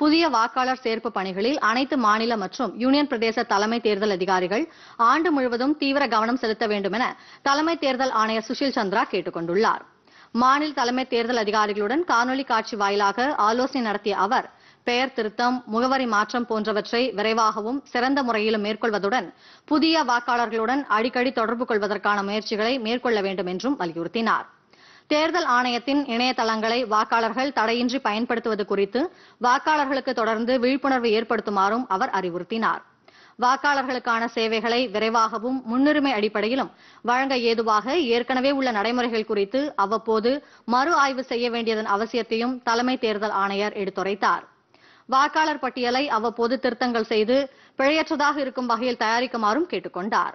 புதிய வாக்காளர் சேர்ப்பு பணிகளில் அனைத்து மாநில மற்றும் யூனியன் பிரதேச தலைமை தேர்தல் அதிகாரிகள் ஆண்டு முழுவதும் தீவிர கவனம் செலுத்த வேண்டும் என தலைமை தேர்தல் ஆணையர் சுஷில் சந்திரா கேட்டுக் கொண்டுள்ளார் மாநில தலைமை தேர்தல் அதிகாரிகளுடன் காணொலி காட்சி வாயிலாக ஆலோசனை நடத்திய அவர் பெயர் திருத்தம் முகவரி மாற்றம் போன்றவற்றை விரைவாகவும் சிறந்த முறையிலும் மேற்கொள்வதுடன் புதிய வாக்காளர்களுடன் அடிக்கடி தொடர்பு கொள்வதற்கான முயற்சிகளை மேற்கொள்ள வேண்டும் என்றும் வலியுறுத்தினார் தேர்தல் ஆணையத்தின் இணையதளங்களை வாக்காளர்கள் தடையின்றி பயன்படுத்துவது குறித்து வாக்காளர்களுக்கு தொடர்ந்து விழிப்புணர்வு ஏற்படுத்துமாறும் அவர் அறிவுறுத்தினார் வாக்காளர்களுக்கான சேவைகளை விரைவாகவும் முன்னுரிமை அடிப்படையிலும் வழங்க ஏதுவாக ஏற்கனவே உள்ள நடைமுறைகள் குறித்து அவ்வப்போது மறு ஆய்வு செய்ய வேண்டியதன் அவசியத்தையும் தலைமை தேர்தல் ஆணையர் எடுத்துரைத்தார் வாக்காளர் பட்டியலை அவ்வப்போது திருத்தங்கள் செய்து பிழையற்றதாக இருக்கும் வகையில் தயாரிக்குமாறும் கொண்டாா்